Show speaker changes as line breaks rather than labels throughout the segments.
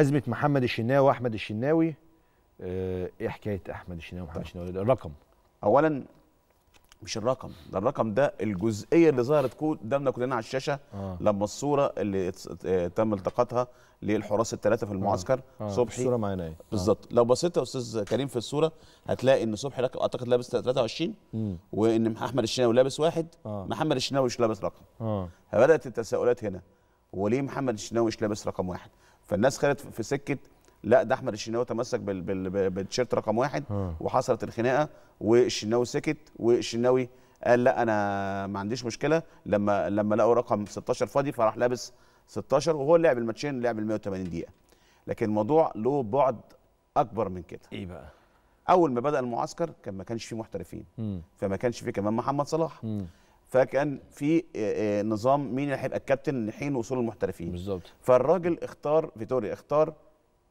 ازمه محمد الشناوي واحمد الشناوي
آه، ايه حكايه احمد الشناوي ومحمد الشناوي ده الرقم اولا مش الرقم ده الرقم ده الجزئيه اللي ظهرت قدامنا كلنا على الشاشه آه. لما الصوره اللي تم التقاطها للحراس الثلاثه في المعسكر آه. آه. صبحي الصوره معانا ايه بالظبط آه. لو بصيت يا استاذ كريم في الصوره هتلاقي ان صبحي رقم اعتقد لابس 23 وان احمد الشناوي لابس واحد آه. محمد الشناوي مش لابس رقم آه. فبدات التساؤلات هنا وليه محمد الشناوي مش لابس رقم واحد فالناس خدت في سكه لا ده احمد الشناوي تمسك بالتيشيرت رقم واحد وحصلت الخناقه والشناوي سكت والشناوي قال لا انا ما عنديش مشكله لما لما لقوا رقم 16 فاضي فراح لابس 16 وهو لعب الماتشين لعب ال 180 دقيقه لكن الموضوع له بعد اكبر من كده ايه بقى اول ما بدا المعسكر كان ما كانش فيه محترفين مم. فما كانش فيه كمان محمد صلاح مم. فكان في آه، آه، نظام مين اللي هيبقى الكابتن حين وصول المحترفين بالظبط فالراجل اختار فيتوريا اختار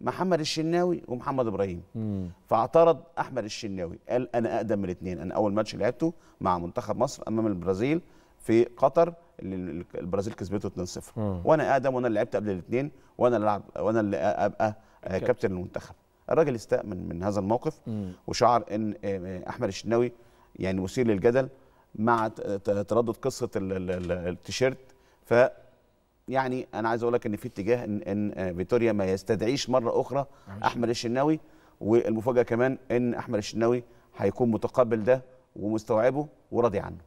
محمد الشناوي ومحمد ابراهيم مم. فاعترض احمد الشناوي قال انا اقدم من الاثنين انا اول ماتش لعبته مع منتخب مصر امام البرازيل في قطر اللي البرازيل كسبته 2-0 وانا اقدم وانا اللي لعبت قبل الاثنين وانا اللي العب وانا اللي ابقى كابتن المنتخب الراجل استأمن من هذا الموقف مم. وشعر ان آه، احمد الشناوي يعني مثير للجدل مع تردد قصه التيشيرت ف يعني انا عايز اقول لك ان في اتجاه ان, إن فيتوريا ما يستدعيش مره اخرى احمد الشناوي والمفاجاه كمان ان احمد الشناوي هيكون متقبل ده ومستوعبه وراضي عنه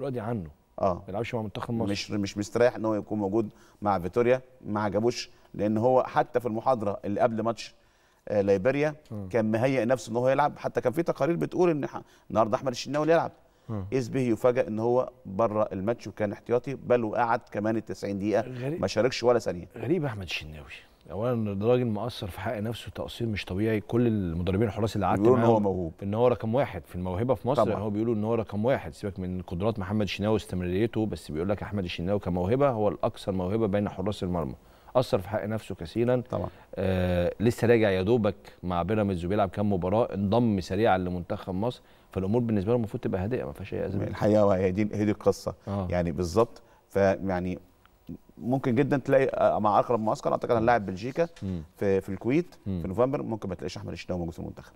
راضي عنه اه ما بيلعبش مع منتخب مصر مش
مش مستريح ان هو يكون موجود مع فيتوريا ما عجبوش لان هو حتى في المحاضره اللي قبل ماتش آه، ليبيريا آه. كان مهيئ نفسه ان هو يلعب حتى كان في تقارير بتقول ان النهارده احمد الشناوي يلعب اذ آه. به يفاجئ ان هو بره الماتش وكان احتياطي بل وقعد كمان ال 90 دقيقه ما شاركش ولا ثانيه غريب احمد الشناوي
اولا ده راجل مقصر في حق نفسه تقصير مش طبيعي كل المدربين الحراس اللي قعدت معاهم ان هو موهوب ان هو رقم واحد في الموهبه في مصر طبعا. يعني هو بيقولوا ان هو رقم واحد سيبك من قدرات محمد الشناوي واستمراريته بس بيقول لك احمد الشناوي كموهبه هو الاكثر موهبه بين حراس المرمى اثر في حق نفسه كثيرا طبعا آه لسه راجع يا دوبك مع بيراميدز وبيلعب كام مباراه انضم سريعا لمنتخب مصر فالامور بالنسبه له المفروض تبقى هادئه ما فيهاش اي ازمه الحقيقه هي دي هي دي القصه آه. يعني بالظبط
فيعني ممكن جدا تلاقي آه، مع اقرب معسكر اعتقد هنلاعب بلجيكا في, في الكويت م. في نوفمبر ممكن ما تلاقيش احمد الشناوي موجود في المنتخب